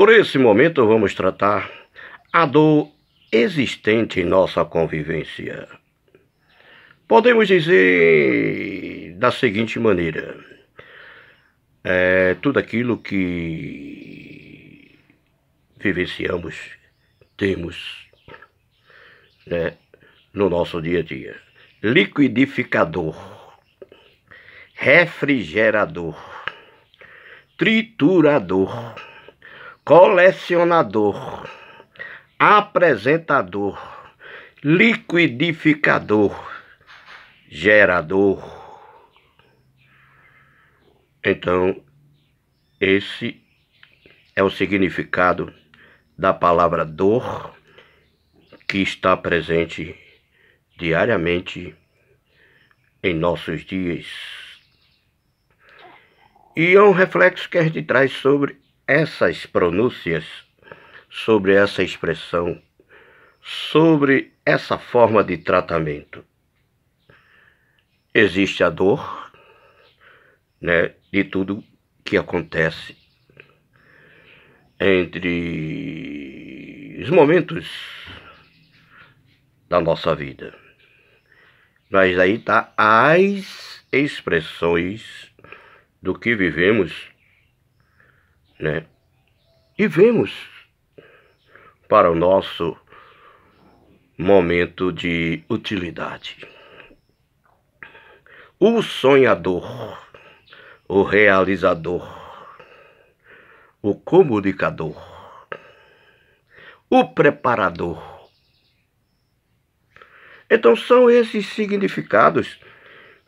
Por esse momento vamos tratar a dor existente em nossa convivência. Podemos dizer da seguinte maneira: é tudo aquilo que vivenciamos, temos né, no nosso dia a dia. Liquidificador, refrigerador, triturador colecionador, apresentador, liquidificador, gerador. Então, esse é o significado da palavra dor que está presente diariamente em nossos dias. E é um reflexo que a gente traz sobre essas pronúncias, sobre essa expressão, sobre essa forma de tratamento. Existe a dor né, de tudo que acontece entre os momentos da nossa vida. Mas aí tá as expressões do que vivemos né? E vemos para o nosso momento de utilidade. O sonhador, o realizador, o comunicador, o preparador. Então são esses significados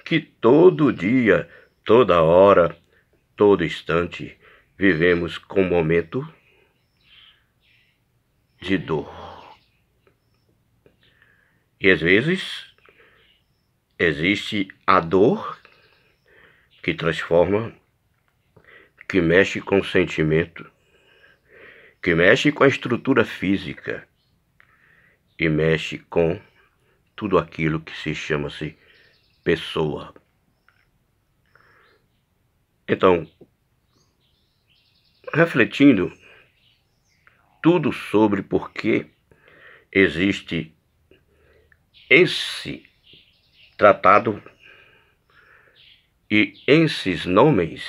que todo dia, toda hora, todo instante vivemos com um momento de dor. E às vezes existe a dor que transforma, que mexe com o sentimento, que mexe com a estrutura física e mexe com tudo aquilo que se chama-se pessoa. Então, refletindo tudo sobre por que existe esse tratado e esses nomes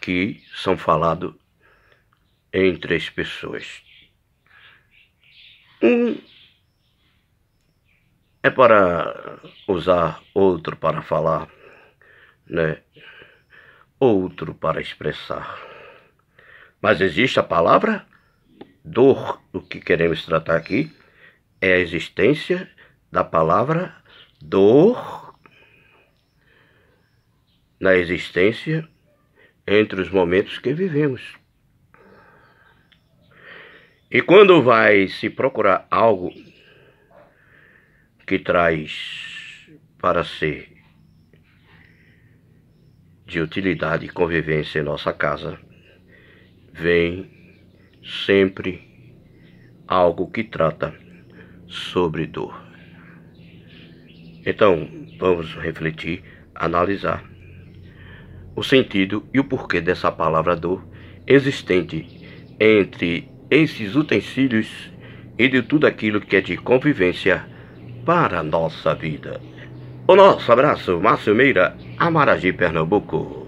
que são falados entre as pessoas. Um é para usar, outro para falar, né? outro para expressar. Mas existe a palavra dor. O que queremos tratar aqui é a existência da palavra dor na existência entre os momentos que vivemos. E quando vai se procurar algo que traz para ser de utilidade e convivência em nossa casa, vem sempre algo que trata sobre dor. Então, vamos refletir, analisar o sentido e o porquê dessa palavra dor existente entre esses utensílios e de tudo aquilo que é de convivência para a nossa vida. O nosso abraço, Márcio Meira, Amaragi, Pernambuco.